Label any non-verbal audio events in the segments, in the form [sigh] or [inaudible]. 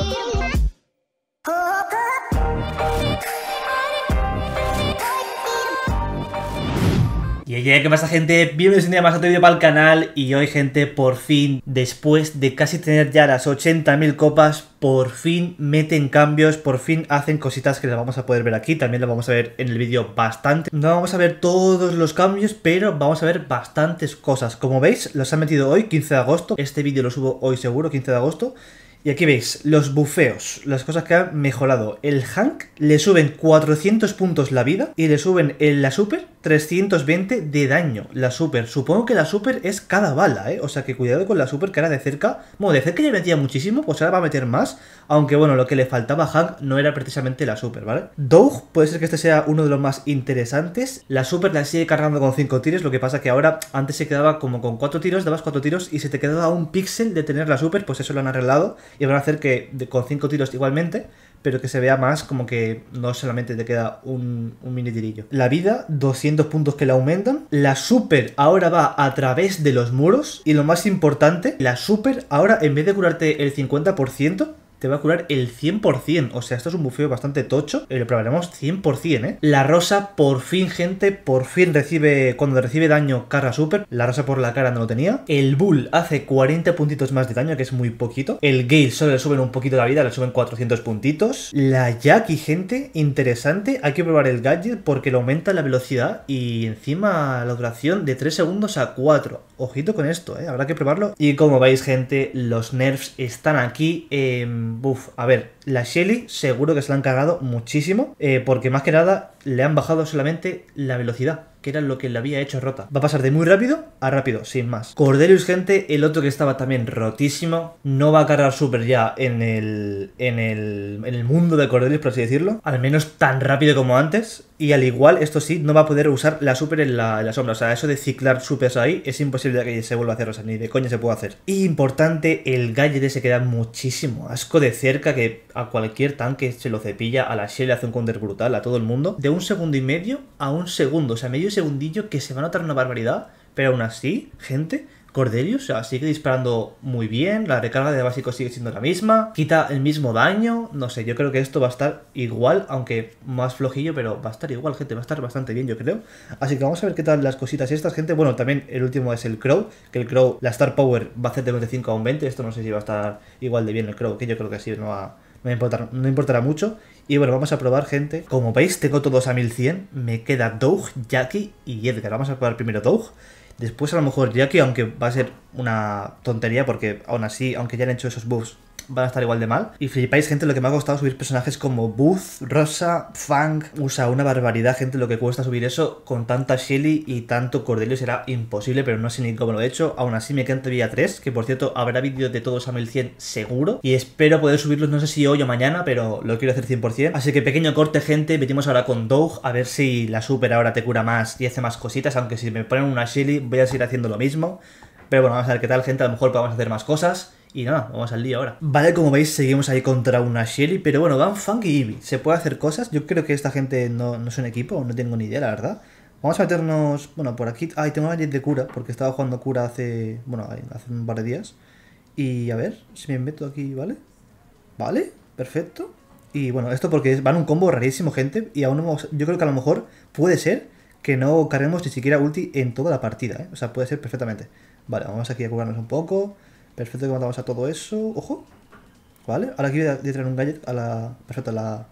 you. Y ¿qué pasa gente? Bienvenidos un día más a otro vídeo para el canal y hoy gente, por fin, después de casi tener ya las 80.000 copas, por fin meten cambios, por fin hacen cositas que las vamos a poder ver aquí, también las vamos a ver en el vídeo bastante. No vamos a ver todos los cambios, pero vamos a ver bastantes cosas. Como veis, los han metido hoy, 15 de agosto, este vídeo lo subo hoy seguro, 15 de agosto. Y aquí veis, los bufeos, las cosas que han mejorado. El Hank le suben 400 puntos la vida y le suben en la super 320 de daño. La super, supongo que la super es cada bala, ¿eh? O sea que cuidado con la super que era de cerca. Bueno, de cerca ya metía muchísimo, pues ahora va a meter más. Aunque bueno, lo que le faltaba a Hank no era precisamente la super, ¿vale? Doug, puede ser que este sea uno de los más interesantes. La super la sigue cargando con 5 tiros, lo que pasa que ahora antes se quedaba como con 4 tiros, dabas 4 tiros y se te quedaba un píxel de tener la super, pues eso lo han arreglado y van a hacer que con cinco tiros igualmente, pero que se vea más como que no solamente te queda un, un, mini tirillo. La vida, 200 puntos que la aumentan. La super ahora va a través de los muros. Y lo más importante, la super ahora en vez de curarte el 50%, te va a curar el 100%. O sea, esto es un bufeo bastante tocho. lo probaremos 100%, ¿eh? La rosa, por fin, gente, por fin recibe, cuando recibe daño, carga super. La rosa por la cara no lo tenía. El bull hace 40 puntitos más de daño, que es muy poquito. El gale solo le suben un poquito la vida, le suben 400 puntitos. La Jackie, gente, interesante. Hay que probar el gadget porque le aumenta la velocidad y encima la duración de 3 segundos a 4. Ojito con esto, ¿eh? Habrá que probarlo. Y como veis, gente, los nerfs están aquí. Em, Buf, a ver, la Shelly seguro que se la han cargado muchísimo, eh, porque más que nada le han bajado solamente la velocidad, que era lo que le había hecho rota. Va a pasar de muy rápido a rápido, sin más. Cordelius, gente, el otro que estaba también rotísimo, no va a cargar super ya en el, en el, en el mundo de Cordelius, por así decirlo, al menos tan rápido como antes, y al igual, esto sí, no va a poder usar la super en la, sombra, o sea, eso de ciclar supers ahí es imposible que se vuelva a hacer, o sea, ni de coña se puede hacer. Y importante, el gadget se queda muchísimo asco de cerca que a cualquier tanque se lo cepilla, a la Shell le hace un counter brutal, a todo el mundo, de un segundo y medio a un segundo, o sea, medio segundillo que se va a notar una barbaridad, pero aún así, gente, Cordelius sea, sigue disparando muy bien, la recarga de básico sigue siendo la misma, quita el mismo daño, no sé, yo creo que esto va a estar igual, aunque más flojillo, pero va a estar igual, gente, va a estar bastante bien, yo creo. Así que vamos a ver qué tal las cositas estas, gente. Bueno, también el último es el Crow, que el Crow, la Star Power va a hacer de 25 a un 20, esto no sé si va a estar igual de bien el Crow, que yo creo que así no va me importará, no importará mucho. Y bueno, vamos a probar, gente. Como veis, tengo todos a 1100. Me queda Doug, Jackie y Edgar. Vamos a probar primero Doug. Después a lo mejor Jackie, aunque va a ser una tontería, porque aún así, aunque ya han hecho esos buffs van a estar igual de mal. Y flipáis, gente, lo que me ha costado subir personajes como Booth, Rosa, Fang. Usa una barbaridad, gente, lo que cuesta subir eso con tanta Shelly y tanto Cordelio será imposible, pero no sé ni cómo lo he hecho. Aún así me quedan todavía 3, que por cierto habrá vídeos de todos a 1100 seguro. Y espero poder subirlos, no sé si hoy o mañana, pero lo quiero hacer 100%. Así que pequeño corte, gente. Metimos ahora con Doug, a ver si la super ahora te cura más y hace más cositas. Aunque si me ponen una Shelly voy a seguir haciendo lo mismo. Pero bueno, vamos a ver qué tal, gente. A lo mejor podemos hacer más cosas. Y nada, vamos al día ahora. Vale, como veis, seguimos ahí contra una Shelly, pero bueno, van Funk y Eevee. Se puede hacer cosas. Yo creo que esta gente no, es un equipo, no tengo ni idea, la verdad. Vamos a meternos, bueno, por aquí... Ay, tengo una de cura, porque estaba jugando cura hace, bueno, hace un par de días. Y a ver, si me meto aquí, ¿vale? Vale, perfecto. Y bueno, esto porque van un combo rarísimo, gente. Y aún no, yo creo que a lo mejor puede ser que no carguemos ni siquiera ulti en toda la partida, ¿eh? O sea, puede ser perfectamente. Vale, vamos aquí a curarnos un poco. Perfecto que mandamos a todo eso. Ojo. Vale, ahora aquí voy a, traer un gadget a la... Perfecto, a la...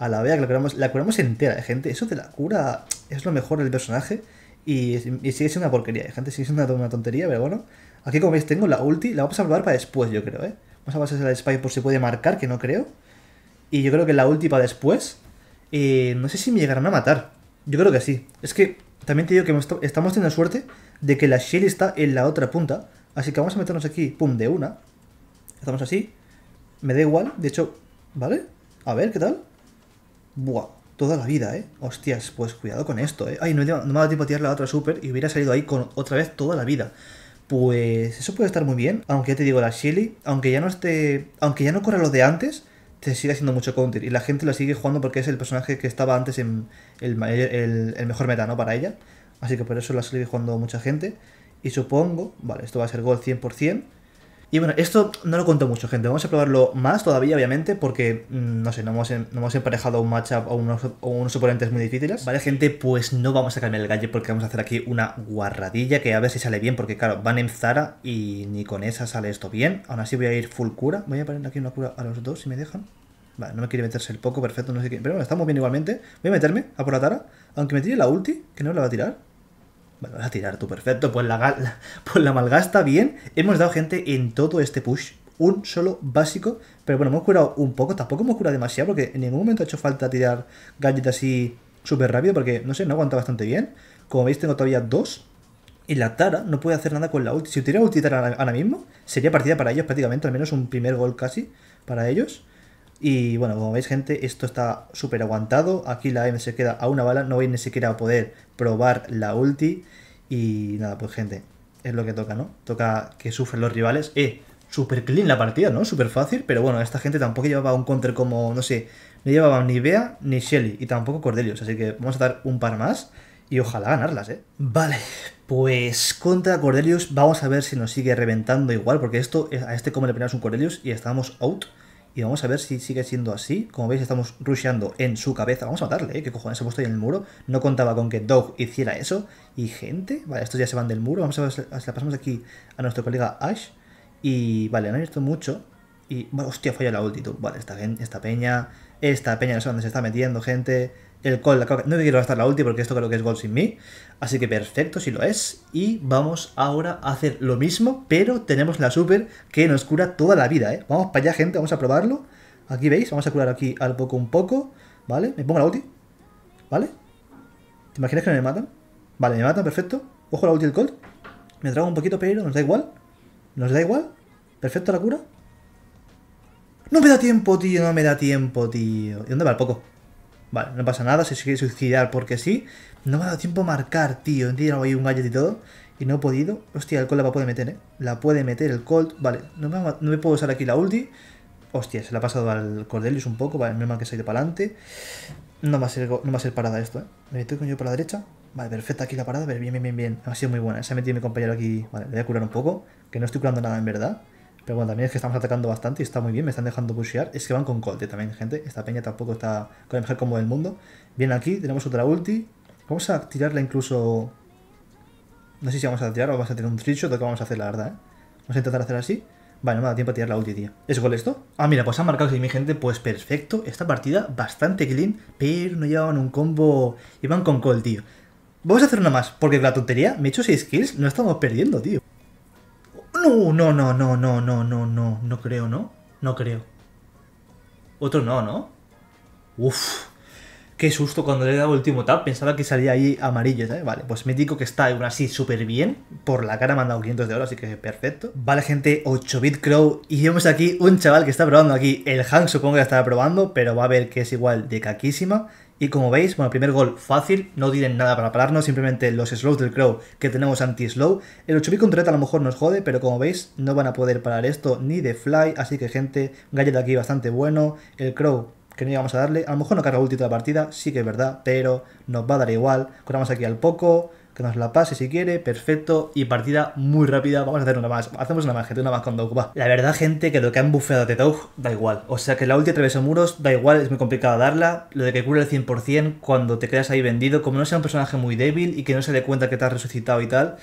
A la vea que la curamos, la curamos entera, ¿eh, gente. Eso de la cura es lo mejor del personaje. Y, sigue siendo una porquería, eh, gente. Sigue siendo una, una, tontería, pero bueno. Aquí, como veis, tengo la ulti. La vamos a probar para después, yo creo, ¿eh? Vamos a pasar la spy por si puede marcar, que no creo. Y yo creo que la ulti para después. Eh, no sé si me llegarán a matar. Yo creo que sí. Es que también te digo que estamos teniendo suerte de que la Shelly está en la otra punta. Así que vamos a meternos aquí, pum, de una. Estamos así. Me da igual, de hecho, ¿vale? A ver, ¿qué tal? Buah, toda la vida, ¿eh? Hostias, pues cuidado con esto, ¿eh? Ay, no, me ha dado tiempo a tirar la otra super y hubiera salido ahí con otra vez toda la vida. Pues eso puede estar muy bien, aunque ya te digo, la Shelly, aunque ya no esté, aunque ya no corra lo de antes, te sigue haciendo mucho counter y la gente la sigue jugando porque es el personaje que estaba antes en el, el mejor meta, ¿no? Para ella. Así que por eso la sigue jugando mucha gente. Y supongo, vale, esto va a ser gol 100%. Y bueno, esto no lo contó mucho, gente. Vamos a probarlo más todavía, obviamente, porque, mm, no sé, no hemos, emparejado un matchup o unos, oponentes muy difíciles. Vale, gente, pues no vamos a cambiar el gadget porque vamos a hacer aquí una guarradilla que a ver si sale bien, porque claro, van en Zara y ni con esa sale esto bien. Aún así voy a ir full cura. Voy a poner aquí una cura a los dos, si me dejan. Vale, no me quiere meterse el poco, perfecto, no sé qué. Pero bueno, estamos bien igualmente. Voy a meterme a por la Tara, aunque me tire la ulti, que no la va a tirar a tirar tú, perfecto. Pues la, [laughs] pues la malgasta bien. Hemos dado gente en todo este push. Un solo básico. Pero bueno, hemos curado un poco. Tampoco hemos curado demasiado porque en ningún momento ha hecho falta tirar Gadget así súper rápido. Porque, no sé, no aguanta bastante bien. Como veis, tengo todavía dos. Y la Tara no puede hacer nada con la ulti. Si tuviera ulti Tara ahora mismo, sería partida para ellos prácticamente. Al menos un primer gol casi para ellos. Y bueno, como veis gente, esto está súper aguantado. Aquí la M se queda a una bala, no voy ni siquiera a poder probar la ulti. Y nada, pues gente, es lo que toca, ¿no? Toca que sufren los rivales. Eh, súper clean la partida, ¿no? Súper fácil, pero bueno, esta gente tampoco llevaba un counter como, no sé, no llevaba ni Bea ni Shelly y tampoco Cordelius. Así que vamos a dar un par más y ojalá ganarlas, ¿eh? Vale, pues contra Cordelius vamos a ver si nos sigue reventando igual, porque esto, a este como le pegamos un Cordelius y estábamos out. Y vamos a ver si sigue siendo así. Como veis, estamos rusheando en su cabeza. Vamos a matarle, ¿eh? ¿Qué cojones ha puesto ahí en el muro? No contaba con que Dog hiciera eso. Y gente, vale, estos ya se van del muro. Vamos a ver si la pasamos aquí a nuestro colega Ash. Y vale, no han visto mucho. Y, bueno, hostia, falla la altitud. Vale, bien esta peña, esta peña no sé dónde se está metiendo, gente el cold no quiero gastar la ulti porque esto creo que es gol sin mí, así que perfecto si lo es, y vamos ahora a hacer lo mismo, pero tenemos la super que nos cura toda la vida, ¿eh? Vamos para allá gente, vamos a probarlo, aquí veis, vamos a curar aquí al poco un poco, ¿vale? Me pongo la ulti, ¿vale? ¿Te imaginas que no me matan? Vale, me matan, perfecto, ojo la ulti del cold me trago un poquito pero nos da igual, nos da igual, perfecto la cura. No me da tiempo, tío, no me da tiempo, tío. ¿Y dónde va el poco? Vale, no pasa nada, si se quiere suicidar porque sí. No me ha dado tiempo a marcar, tío. He tirado ahí un gadget y todo. Y no he podido. Hostia, el Colt la puede meter, ¿eh? La puede meter el Colt. Vale, no me, no puedo usar aquí la ulti. Hostia, se la ha pasado al Cordelius un poco. Vale, menos mal que se ha ido para adelante. No va, a ser, no va a ser parada esto, ¿eh? Me meto con yo por la derecha. Vale, perfecta aquí la parada. Bien, bien, bien, bien. Ha sido muy buena. Se ha metido mi compañero aquí. Vale, le voy a curar un poco. Que no estoy curando nada en verdad. Pero bueno, también es que estamos atacando bastante y está muy bien, me están dejando pushear. Es que van con colte también, gente. Esta peña tampoco está con el mejor combo del mundo. Viene aquí, tenemos otra ulti. Vamos a tirarla incluso... No sé si vamos a tirar o vamos a tener un tricho, o que vamos a hacer, la verdad, ¿eh? Vamos a intentar hacer así. Vale, no me da tiempo a tirar la ulti, tío. ¿Es gol esto? Ah, mira, pues han marcado sí, mi gente. Pues perfecto. Esta partida bastante clean, pero no llevaban un combo... Iban con colte, tío. Vamos a hacer una más, porque la tontería me he hecho 6 kills. No estamos perdiendo, tío. No, no, no, no, no, no, no, no, no creo, ¿no? No creo. Otro no, ¿no? Uf, qué susto cuando le he dado último tap. Pensaba que salía ahí amarillo, ¿sabes? Vale, pues me digo que está aún así súper bien. Por la cara me han dado 500 de oro, así que perfecto. Vale, gente, 8-bit Crow. Y vemos aquí un chaval que está probando aquí el Hank, supongo que está probando, pero va a ver que es igual de caquísima. Y como veis, bueno, primer gol fácil, no tienen nada para pararnos, simplemente los slows del Crow que tenemos anti-slow. El 8 con a lo mejor nos jode, pero como veis, no van a poder parar esto ni de fly, así que gente, Gallet aquí bastante bueno, el Crow que no íbamos a darle, a lo mejor no carga ulti toda la partida, sí que es verdad, pero nos va a dar igual. Corramos aquí al poco, que nos la pase si quiere, perfecto, y partida muy rápida, vamos a hacer una más, hacemos una más, gente, una más con Doug, va. La verdad, gente, que lo que han bufeado de Doug da igual, o sea que la ulti atraviesa muros, da igual, es muy complicado darla, lo de que cura el 100% cuando te quedas ahí vendido, como no sea un personaje muy débil y que no se dé cuenta que te has resucitado y tal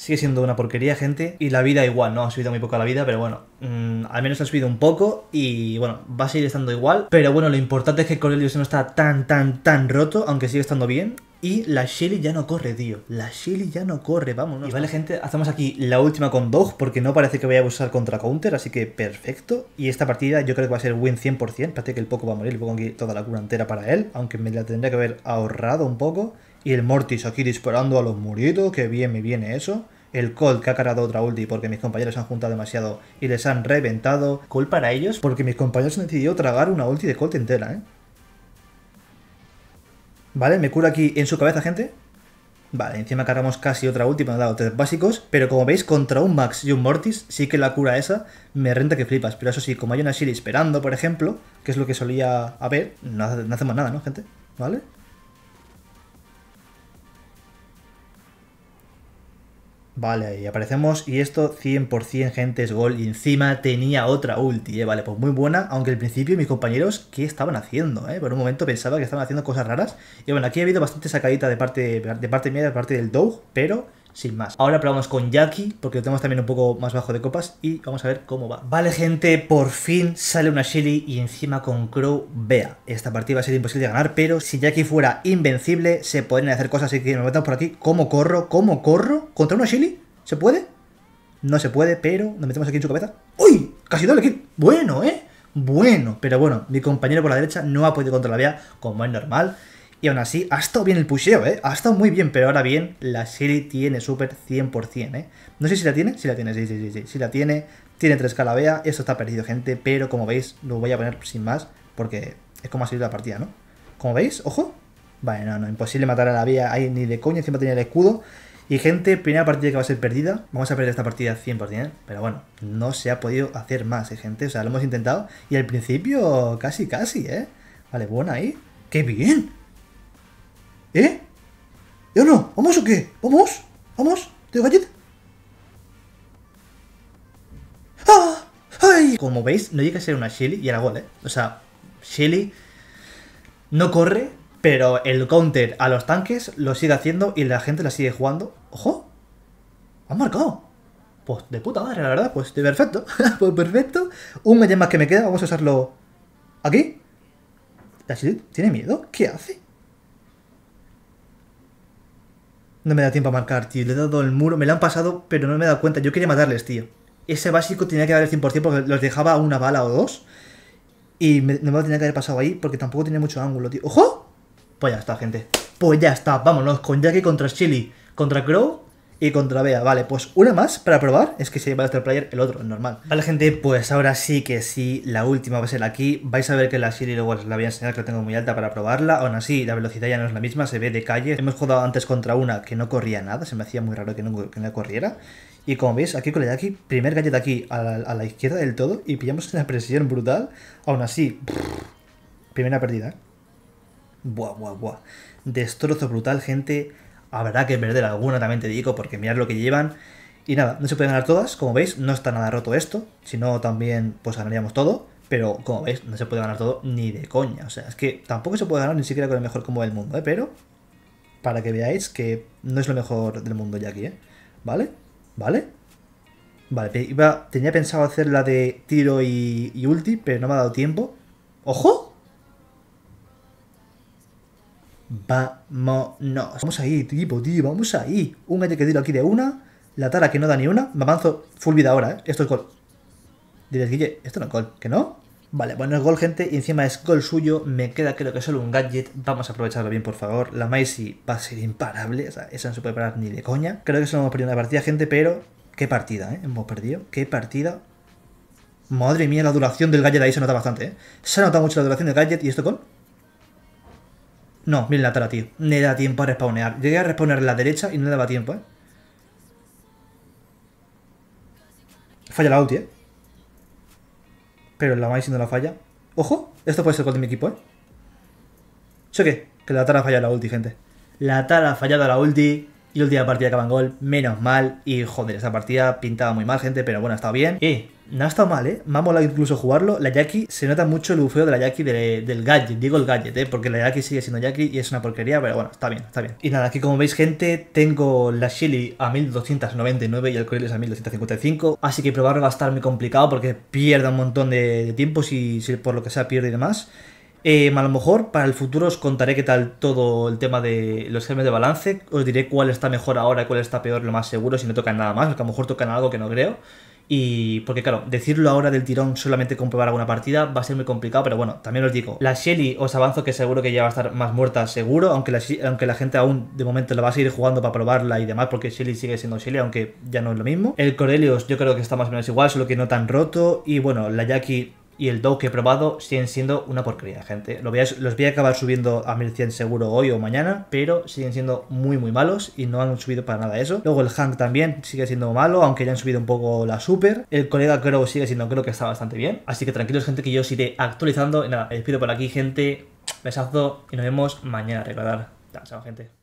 sigue siendo una porquería, gente. Y la vida igual, ¿no? Ha subido muy poco la vida, pero bueno, mm, al menos ha subido un poco y bueno, va a seguir estando igual. Pero bueno, lo importante es que se no está tan, tan, tan roto, aunque sigue estando bien. Y la Shelly ya no corre, tío. La Shelly ya no corre, vámonos. Y vale, gente, hacemos aquí la última con Dog, porque no parece que vaya a usar contra Counter, así que perfecto. Y esta partida yo creo que va a ser win 100%. Parece que el Poco va a morir, le pongo aquí toda la cura entera para él, aunque me la tendría que haber ahorrado un poco. Y el Mortis aquí disparando a los muritos, que bien me viene eso. El Colt que ha cargado otra ulti porque mis compañeros han juntado demasiado y les han reventado. Colt para ellos porque mis compañeros han decidido tragar una ulti de Colt entera, ¿eh? Vale, me cura aquí en su cabeza, gente. Vale, encima cargamos casi otra ulti me han dado tres básicos, pero como veis, contra un Max y un Mortis, sí que la cura esa me renta que flipas, pero eso sí, como hay una Shiri esperando, por ejemplo, que es lo que solía haber, no, no hacemos nada, ¿no, gente? ¿Vale? Vale, ahí aparecemos. Y esto 100% gente es gol. Y encima tenía otra ulti, ¿eh? Vale, pues muy buena. Aunque al principio mis compañeros, ¿qué estaban haciendo? Eh? Por un momento pensaba que estaban haciendo cosas raras. Y bueno, aquí ha habido bastante sacadita de parte, de parte mía, de parte del dog Pero sin más. Ahora probamos con Jackie, porque lo tenemos también un poco más bajo de copas, y vamos a ver cómo va. Vale, gente, por fin sale una Shelly y encima con Crow Bea. Esta partida va a ser imposible de ganar, pero si Jackie fuera invencible, se pueden hacer cosas así que nos metamos por aquí. ¿Cómo corro? ¿Cómo corro? ¿Contra una Shelly? ¿Se puede? No se puede, pero nos metemos aquí en su cabeza. ¡Uy! Casi doble kill. Bueno, ¿eh? Bueno, pero bueno, mi compañero por la derecha no ha podido contra la Bea, como es normal. Y aún así, ha estado bien el pusheo, ¿eh? Ha estado muy bien, pero ahora bien, la Siri tiene Super 100%, ¿eh? No sé si la tiene, si la tiene, sí, sí, sí, sí. Si la tiene, tiene tres calabea, esto está perdido, gente, pero como veis, lo voy a poner sin más, porque es como ha sido la partida, ¿no? Como veis, ojo. Vale, no, no, imposible matar a la vía ahí ni de coña, siempre tenía el escudo. Y gente, primera partida que va a ser perdida. Vamos a perder esta partida 100%, pero bueno, no se ha podido hacer más, ¿eh, gente. O sea, lo hemos intentado y al principio casi, casi, ¿eh? Vale, buena ahí. ¡Qué bien! ¿Eh? ¿Ya no? ¿Vamos o qué? ¿Vamos? ¿Vamos? ¿Te doy galleta? ¡Ah! ¡Ay! Como veis, no llega a ser una Shelly y era gol, ¿eh? O sea, Shelly no corre, pero el counter a los tanques lo sigue haciendo y la gente la sigue jugando. ¡Ojo! ¡Han marcado! Pues de puta madre, la verdad, pues estoy perfecto. [laughs] pues perfecto. Un medio más que me queda, vamos a usarlo aquí. ¿La Shelly tiene miedo? ¿Qué hace? No me da tiempo a marcar, tío. Le he dado el muro. Me lo han pasado, pero no me he dado cuenta. Yo quería matarles, tío. Ese básico tenía que dar el 100% porque los dejaba una bala o dos. Y me, no me lo tenía que haber pasado ahí porque tampoco tiene mucho ángulo, tío. ¡Ojo! Pues ya está, gente. Pues ya está. Vámonos con Jackie contra Chili. Contra Crow y contra Bea. Vale, pues una más para probar. Es que se lleva el Player, el otro, normal. Vale, gente, pues ahora sí que sí, la última va a ser aquí. Vais a ver que la Siri luego la voy a enseñar, que la tengo muy alta para probarla. Aún así, la velocidad ya no es la misma, se ve de calle. Hemos jugado antes contra una que no corría nada, se me hacía muy raro que no, que no corriera. Y como veis, aquí con la aquí, primer galleta aquí a la, izquierda del todo y pillamos una presión brutal. Aún así, primera pérdida. Buah, buah, buah. Destrozo brutal, gente habrá que perder alguna, también te digo, porque mirad lo que llevan. Y nada, no se puede ganar todas, como veis, no está nada roto esto, si no también pues ganaríamos todo, pero como veis, no se puede ganar todo ni de coña, o sea, es que tampoco se puede ganar ni siquiera con el mejor combo del mundo, ¿eh? Pero, para que veáis que no es lo mejor del mundo ya aquí, ¿eh? ¿Vale? ¿Vale? Vale, iba, tenía pensado hacer la de tiro y, y ulti, pero no me ha dado tiempo. ¡Ojo! Vámonos. Vamos ahí, tipo, tío, vamos ahí. Un gadget que tiro aquí de una. La tara que no da ni una. Me avanzo full vida ahora, ¿eh? Esto es gol. Diréis, Guille, esto no es gol, ¿que no? Vale, bueno, es gol, gente, y encima es gol suyo. Me queda creo que solo un gadget. Vamos a aprovecharlo bien, por favor. La Maisy va a ser imparable. O sea, esa no se puede parar ni de coña. Creo que solo hemos perdido una partida, gente, pero... Qué partida, ¿eh? Hemos perdido. Qué partida. Madre mía, la duración del gadget ahí se nota bastante, ¿eh? Se notado mucho la duración del gadget. ¿Y esto con? No, la tara, tío. No da tiempo a respawnear. Llegué a respawnear en la derecha y no le daba tiempo, ¿eh? Falla la ulti, ¿eh? Pero la Mai no la falla. ¡Ojo! Esto puede ser gol de mi equipo, ¿eh? Cheque Que la Tara ha fallado la ulti, gente. La Tara ha fallado la ulti. Y última partida de gol, menos mal. Y joder, esa partida pintaba muy mal, gente, pero bueno, ha estado bien. Y eh, no ha estado mal, ¿eh? Me ha molado incluso jugarlo. La Jackie, se nota mucho el bufeo de la Yaki del gadget. Digo el gadget, ¿eh? Porque la Yaki sigue siendo Jackie y es una porquería, pero bueno, está bien, está bien. Y nada, aquí como veis, gente, tengo la Shelly a 1299 y el Corelis a 1255. Así que probarlo va a estar muy complicado porque pierda un montón de, tiempo si, si por lo que sea pierde y demás. Em, a lo mejor para el futuro os contaré qué tal todo el tema de los gemes de balance. Os diré cuál está mejor ahora y cuál está peor, lo más seguro, si no tocan nada más, porque a lo mejor tocan algo que no creo. Y porque claro, decirlo ahora del tirón solamente comprobar alguna partida va a ser muy complicado, pero bueno, también os digo, la Shelly os avanzo que seguro que ya va a estar más muerta seguro, aunque la, aunque la gente aún de momento la va a seguir jugando para probarla y demás, porque Shelly sigue siendo Shelly, aunque ya no es lo mismo. El Corelius yo creo que está más o menos igual, solo que no tan roto, y bueno, la Jackie y el Dow que he probado siguen siendo una porquería, gente. los voy a acabar subiendo a 1100 seguro hoy o mañana, pero siguen siendo muy, muy malos y no han subido para nada eso. Luego el Hank también sigue siendo malo, aunque ya han subido un poco la Super. El colega que sigue siendo, creo que está bastante bien. Así que tranquilos, gente, que yo os iré actualizando. Y nada, me despido por aquí, gente. Besazo y nos vemos mañana, recordar. Chao, chao, gente.